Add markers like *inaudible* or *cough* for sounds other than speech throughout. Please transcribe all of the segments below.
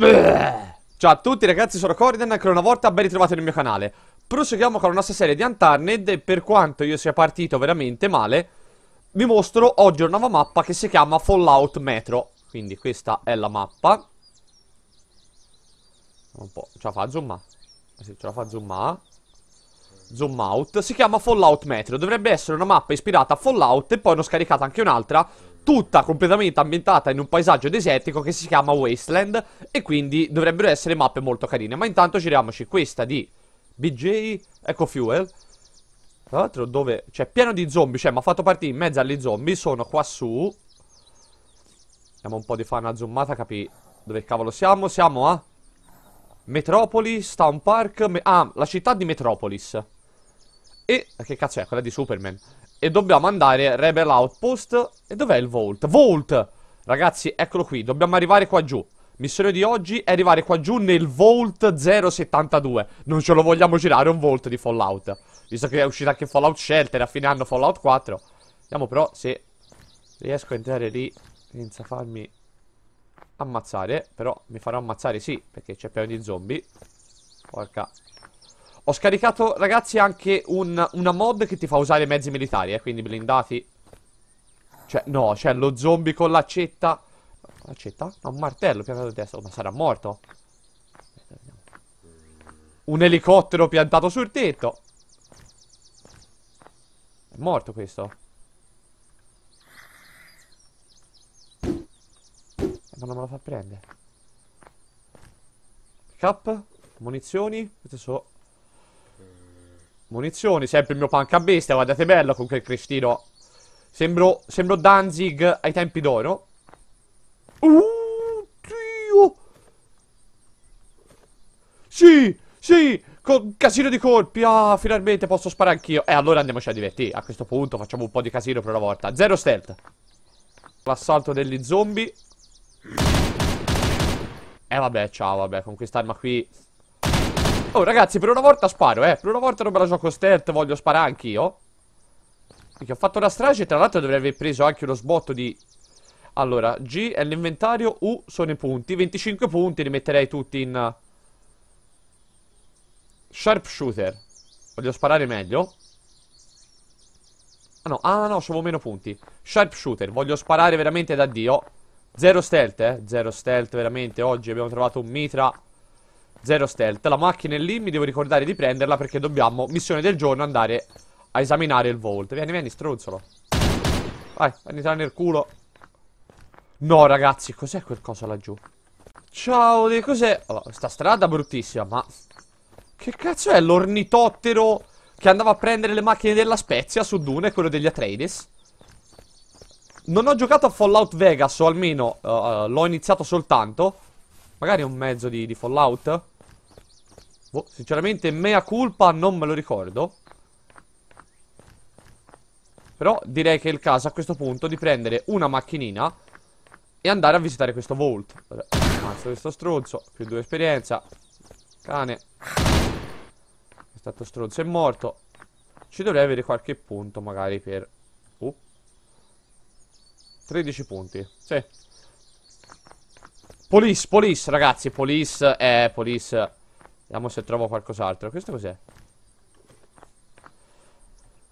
Ciao a tutti ragazzi, sono Corridan, ancora una volta ben ritrovati nel mio canale Proseguiamo con la nostra serie di Untarned e per quanto io sia partito veramente male Vi mostro oggi una nuova mappa che si chiama Fallout Metro Quindi questa è la mappa Un po', ce la fa zoom a eh Sì, ce la fa zoom a Zoom out Si chiama Fallout Metro, dovrebbe essere una mappa ispirata a Fallout e poi ne ho scaricata anche un'altra tutta completamente ambientata in un paesaggio desertico che si chiama Wasteland e quindi dovrebbero essere mappe molto carine. Ma intanto giriamoci questa di BJ Ecofuel. Tra l'altro dove... Cioè, pieno di zombie, cioè, mi ha fatto partire in mezzo agli zombie, sono qua su. Andiamo un po' di fare una zoomata, capì dove cavolo siamo. Siamo a... Metropolis, Town Park... Me... ah, la città di Metropolis. E... Che cazzo è? Quella di Superman. E dobbiamo andare Rebel Outpost E dov'è il Vault? Vault! Ragazzi, eccolo qui, dobbiamo arrivare qua giù Missione di oggi è arrivare qua giù nel Vault 072 Non ce lo vogliamo girare un Vault di Fallout Visto che è uscita anche Fallout Shelter A fine anno Fallout 4 Vediamo però se riesco a entrare lì Senza farmi ammazzare Però mi farò ammazzare sì Perché c'è pieno di zombie Porca ho scaricato, ragazzi, anche un, una mod che ti fa usare mezzi militari, eh, quindi blindati. Cioè, no, c'è cioè lo zombie con l'accetta. L'accetta? No, un martello piantato in testa. Oh, ma sarà morto? Un elicottero piantato sul tetto. È morto questo. Eh, ma non me lo fa prendere. Cap, munizioni, queste sono Munizioni, sempre il mio panca bestia, guardate bello con quel cristino. Sembro, sembro Danzig ai tempi d'oro. Uh, Dio! Sì, sì, con casino di colpi. Ah, finalmente posso sparare anch'io. E eh, allora andiamoci a divertire. A questo punto facciamo un po' di casino per una volta. Zero stealth. L'assalto degli zombie. E eh, vabbè, ciao, vabbè, con quest'arma qui Oh ragazzi per una volta sparo eh Per una volta non me la gioco stealth Voglio sparare anch'io Perché ho fatto una strage E tra l'altro dovrei aver preso anche uno sbotto di Allora G è l'inventario U sono i punti 25 punti li metterei tutti in eh, Sharpshooter Voglio sparare meglio Ah no, ah no, sono meno punti Sharpshooter, voglio sparare veramente da dio Zero stealth, eh Zero stealth, veramente Oggi abbiamo trovato un mitra Zero stealth La macchina è lì, mi devo ricordare di prenderla perché dobbiamo, missione del giorno, andare a esaminare il vault Vieni, vieni, stronzolo Vai, vanità nel culo No, ragazzi, cos'è quel coso laggiù? Ciao, cos'è? Oh, sta strada bruttissima, ma... Che cazzo è l'ornitottero che andava a prendere le macchine della Spezia su Dune, quello degli Atreides? Non ho giocato a Fallout Vegas, o almeno uh, l'ho iniziato soltanto Magari un mezzo di, di Fallout Boh, sinceramente mea culpa non me lo ricordo Però direi che è il caso a questo punto di prendere una macchinina E andare a visitare questo vault Mazzo questo stronzo Più due esperienza Cane È stato stronzo è morto Ci dovrei avere qualche punto magari per uh. 13 punti Sì Police, police ragazzi Police, eh, police Vediamo se trovo qualcos'altro Questo cos'è?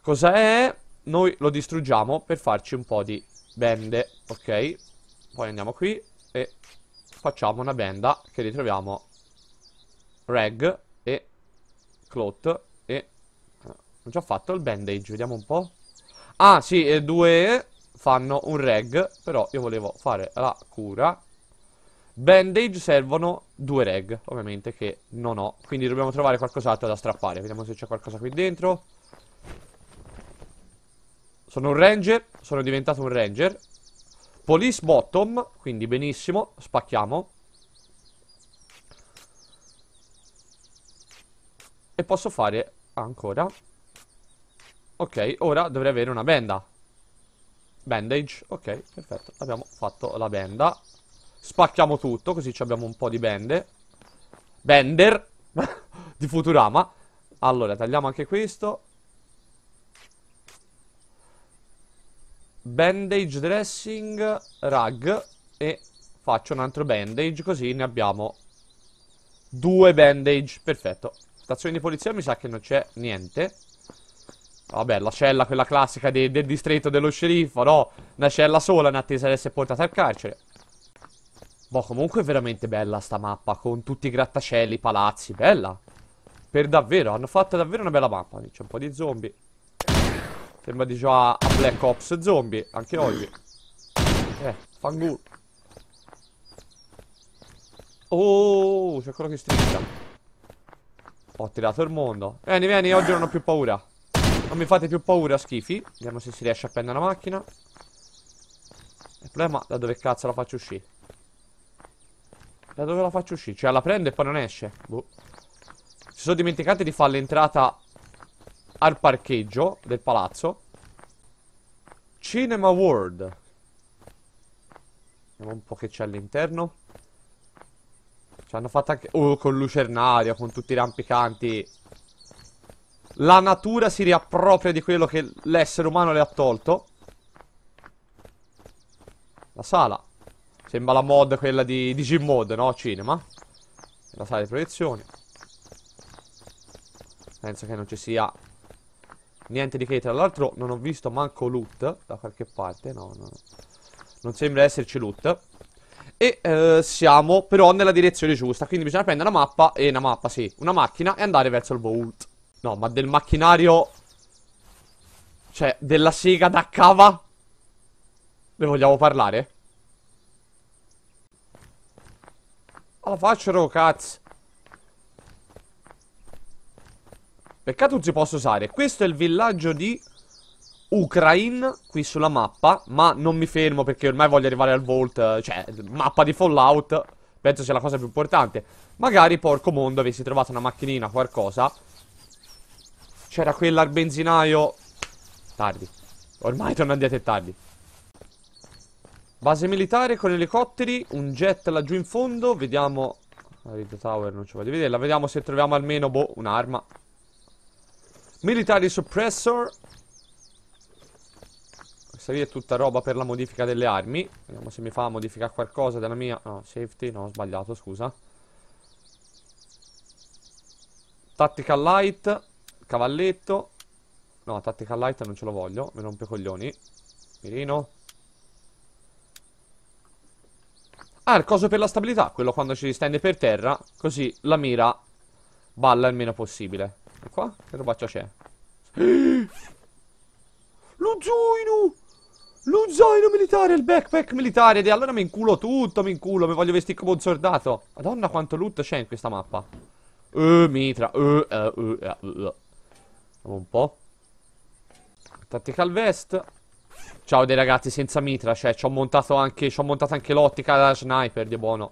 Cos'è? Noi lo distruggiamo per farci un po' di bende Ok Poi andiamo qui e facciamo una benda che ritroviamo Rag e Clot e... Eh, ho già fatto il bandage, vediamo un po' Ah sì, e due fanno un rag. Però io volevo fare la cura Bandage servono due reg, ovviamente, che non ho. Quindi dobbiamo trovare qualcos'altro da strappare. Vediamo se c'è qualcosa qui dentro. Sono un ranger, sono diventato un ranger. Police bottom, quindi benissimo, spacchiamo. E posso fare ancora. Ok, ora dovrei avere una benda. Bandage, ok, perfetto. Abbiamo fatto la benda. Spacchiamo tutto, così abbiamo un po' di bende. Bender *laughs* di Futurama. Allora, tagliamo anche questo. Bandage dressing, rag e faccio un altro bandage così ne abbiamo due bandage, perfetto. Stazione di polizia mi sa che non c'è niente. Vabbè, la cella, quella classica de del distretto dello sceriffo, no? Una cella sola in attesa di essere portata al carcere. Boh, comunque è veramente bella sta mappa, con tutti i grattacieli, i palazzi, bella. Per davvero, hanno fatto davvero una bella mappa. C'è un po' di zombie. Sembra di già a Black Ops zombie, anche oggi. Eh, fangulo. Oh, c'è quello che strizza. Ho tirato il mondo. Vieni, vieni, oggi non ho più paura. Non mi fate più paura, schifi. Vediamo se si riesce a prendere una macchina. Il problema è da dove cazzo la faccio uscire. Da dove la faccio uscire? Cioè la prende e poi non esce boh. Si sono dimenticati di fare l'entrata Al parcheggio del palazzo Cinema World Vediamo un po' che c'è all'interno Ci hanno fatto anche... Oh, con lucernario con tutti i rampicanti La natura si riappropria di quello che l'essere umano le ha tolto La sala Sembra la mod quella di, Digimod, no? Cinema. La sala di proiezioni. Penso che non ci sia niente di che. Tra l'altro non ho visto manco loot da qualche parte. No, no. Non sembra esserci loot. E eh, siamo però nella direzione giusta. Quindi bisogna prendere una mappa. E una mappa, sì. Una macchina e andare verso il vault. No, ma del macchinario... Cioè, della sega da cava... Ne vogliamo parlare? Alla faccio, cazzo. Peccato non si possa usare. Questo è il villaggio di Ukraine, qui sulla mappa. Ma non mi fermo perché ormai voglio arrivare al Vault, cioè, mappa di Fallout. Penso sia la cosa più importante. Magari, porco mondo, avessi trovato una macchinina, qualcosa. C'era quella al benzinaio... Tardi. Ormai torno indietro e tardi. Base militare con elicotteri, un jet laggiù in fondo, vediamo... La Red Tower non ci voglio vederla, vediamo se troviamo almeno, boh, un'arma. Military Suppressor. Questa lì è tutta roba per la modifica delle armi. Vediamo se mi fa modificare qualcosa della mia... No, safety, no, ho sbagliato, scusa. Tactical Light, cavalletto. No, Tactical Light non ce lo voglio, mi rompe coglioni. Mirino. Ah, il coso per la stabilità, quello quando ci stende per terra, così la mira balla il meno possibile. E qua? Che robaccia c'è? *gasps* Lo zaino! Lo zaino militare, il backpack militare. E allora mi inculo tutto, mi inculo, mi voglio vestire come un soldato. Madonna quanto loot c'è in questa mappa. Eh, mitra. Eh, eh, eh, eh. eh. Vediamo un po'. Tactical vest. Ciao dei ragazzi, senza mitra, cioè, ci ho montato anche, ci ho montato anche l'ottica da sniper, di buono.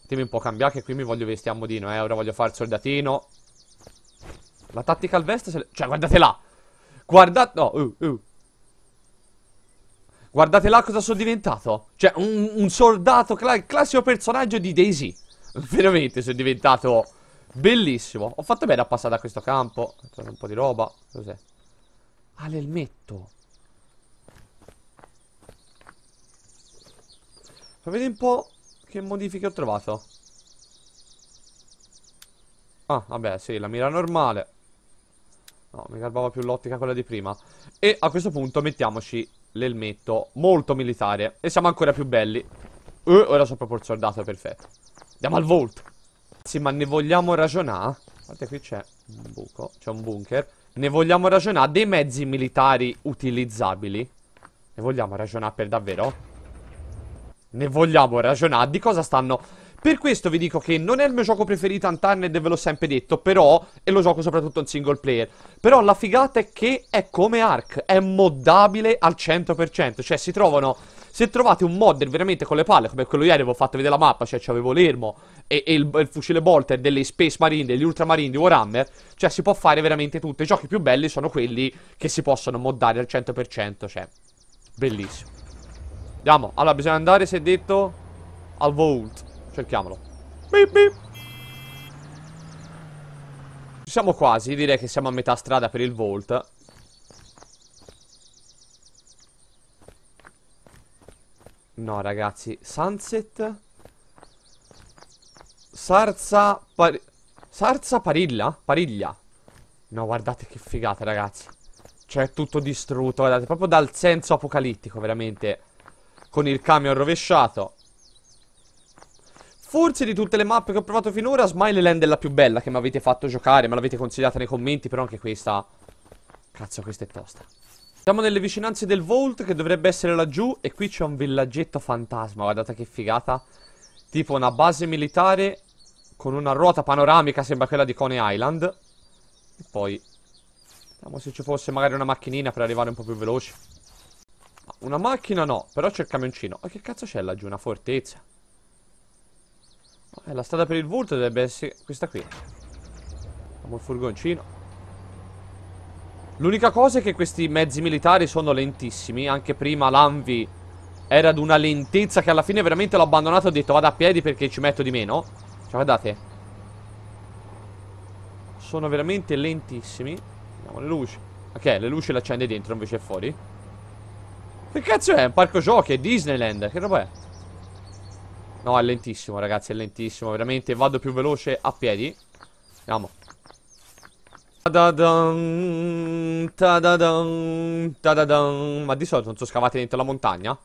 Fatemi un po' cambiare, che qui mi voglio vestire a modino, eh, ora voglio fare il soldatino. La tactical vest, se... cioè, guardate là. Guardate, no, uh, uh. Guardate là cosa sono diventato. Cioè, un, un soldato, cl classico personaggio di Daisy. Veramente sono diventato bellissimo. Ho fatto bene a passare da questo campo. Ho un po' di roba. Cos'è? Ah, l'elmetto. Fa vedere un po' che modifiche ho trovato. Ah, vabbè, sì, la mira normale. No, mi garbava più l'ottica quella di prima. E a questo punto mettiamoci l'elmetto molto militare. E siamo ancora più belli. Uh, ora so proprio il soldato, perfetto. Andiamo al volt. Sì, ma ne vogliamo ragionare? Guarda, qui c'è un buco, c'è un bunker. Ne vogliamo ragionare dei mezzi militari utilizzabili? Ne vogliamo ragionare per davvero? ne vogliamo ragionare di cosa stanno... Per questo vi dico che non è il mio gioco preferito Antarned e ve l'ho sempre detto, però, e lo gioco soprattutto in single player, però la figata è che è come Ark, è moddabile al 100%, cioè si trovano, se trovate un modder veramente con le palle, come quello ieri avevo fatto vedere la mappa, cioè avevo l'ermo e, e il, il, fucile bolter delle Space Marine, degli Ultramarine di Warhammer, cioè si può fare veramente tutto, i giochi più belli sono quelli che si possono moddare al 100%, cioè, bellissimo. Andiamo. Allora, bisogna andare, si è detto, al vault. Cerchiamolo. Bip, bip. Ci siamo quasi, direi che siamo a metà strada per il vault. No, ragazzi. Sunset. Sarza. Par Sarza Parilla? Pariglia. No, guardate che figata, ragazzi. Cioè, è tutto distrutto. Guardate, proprio dal senso apocalittico, veramente con il camion rovesciato Forse di tutte le mappe che ho provato finora Smiley Land è la più bella che mi avete fatto giocare Me l'avete consigliata nei commenti Però anche questa Cazzo questa è tosta Siamo nelle vicinanze del Vault Che dovrebbe essere laggiù E qui c'è un villaggetto fantasma Guardate che figata Tipo una base militare Con una ruota panoramica Sembra quella di Coney Island E poi Vediamo se ci fosse magari una macchinina Per arrivare un po' più veloce una macchina no, però c'è il camioncino. Ma che cazzo c'è laggiù? Una fortezza. Eh, la strada per il vulto dovrebbe essere questa qui. Abbiamo il furgoncino. L'unica cosa è che questi mezzi militari sono lentissimi. Anche prima l'Anvi era ad una lentezza che alla fine veramente l'ho abbandonato. Ho detto vado a piedi perché ci metto di meno. Cioè, guardate. Sono veramente lentissimi. Vediamo le luci. Ok, le luci le accende dentro invece è fuori. Che cazzo è? un parco giochi, è Disneyland. Che roba è? No, è lentissimo, ragazzi, è lentissimo. Veramente vado più veloce a piedi. Andiamo. Ma di solito non sono scavate dentro la montagna?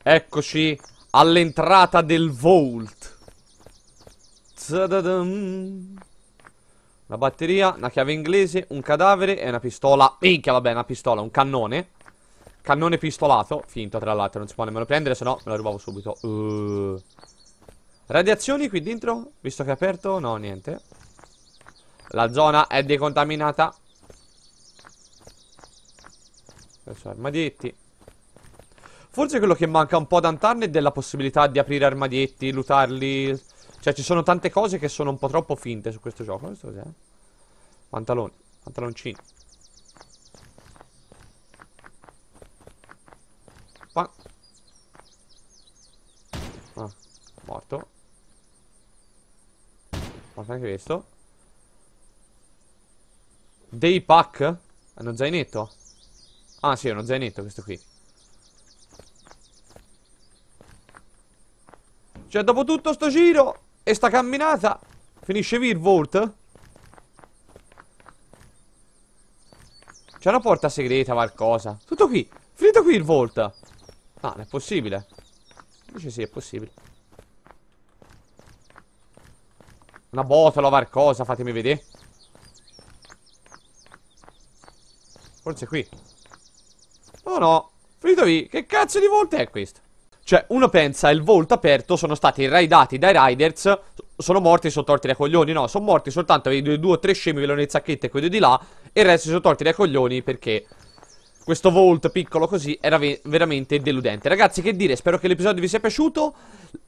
Eccoci all'entrata del Vault. Una batteria, una chiave inglese, un cadavere e una pistola. Minchia, vabbè, una pistola, un cannone. Cannone pistolato Finto tra l'altro Non si può nemmeno prendere Se no me lo rubavo subito uh. Radiazioni qui dentro Visto che è aperto No niente La zona è decontaminata Adesso armadietti Forse quello che manca un po' ad Antarne È della possibilità di aprire armadietti Lutarli Cioè ci sono tante cose che sono un po' troppo finte su questo gioco Questo cos'è? Pantaloni Pantaloncini Morto Morto anche questo Dei pack Hanno zainetto Ah sì, è uno zainetto questo qui Cioè dopo tutto sto giro E sta camminata Finisce via il Volt C'è una porta segreta, qualcosa Tutto qui Finito qui il Volt Ah, non è possibile Dice sì, è possibile Una botola, qualcosa, fatemi vedere. Forse qui. oh no. fritovi, Che cazzo di volta è questo? Cioè, uno pensa, il volto aperto sono stati raidati dai Riders, sono morti e sono torti dai coglioni, no, sono morti soltanto i due o tre scemi, quello nel sacchetto e quello di là, e il resto sono torti dai coglioni perché questo Volt piccolo così era ve veramente deludente. Ragazzi, che dire, spero che l'episodio vi sia piaciuto.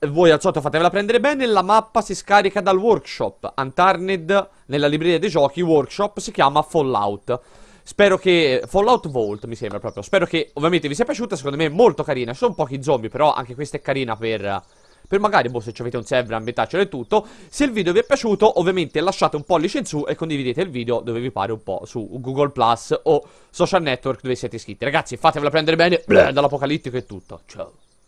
Voi al solito fatevela prendere bene, la mappa si scarica dal workshop. Antarned nella libreria dei giochi, workshop si chiama Fallout. Spero che... Fallout Vault mi sembra proprio. Spero che ovviamente vi sia piaciuta, secondo me è molto carina. Ci sono pochi zombie, però anche questa è carina per... Per magari, boh, se avete un server ambientacelo e tutto Se il video vi è piaciuto, ovviamente lasciate un pollice in su E condividete il video dove vi pare un po' Su Google Plus o social network dove siete iscritti Ragazzi, fatevela prendere bene Dall'apocalittico e tutto, ciao